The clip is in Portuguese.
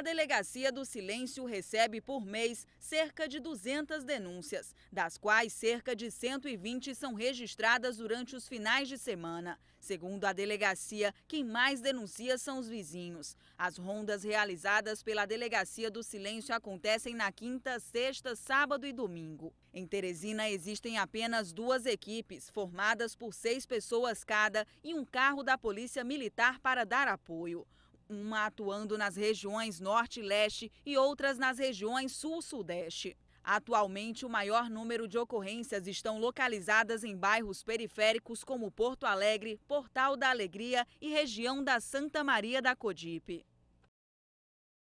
A Delegacia do Silêncio recebe por mês cerca de 200 denúncias, das quais cerca de 120 são registradas durante os finais de semana. Segundo a delegacia, quem mais denuncia são os vizinhos. As rondas realizadas pela Delegacia do Silêncio acontecem na quinta, sexta, sábado e domingo. Em Teresina existem apenas duas equipes, formadas por seis pessoas cada e um carro da Polícia Militar para dar apoio uma atuando nas regiões norte e leste e outras nas regiões sul-sudeste. Atualmente, o maior número de ocorrências estão localizadas em bairros periféricos como Porto Alegre, Portal da Alegria e região da Santa Maria da Codipe.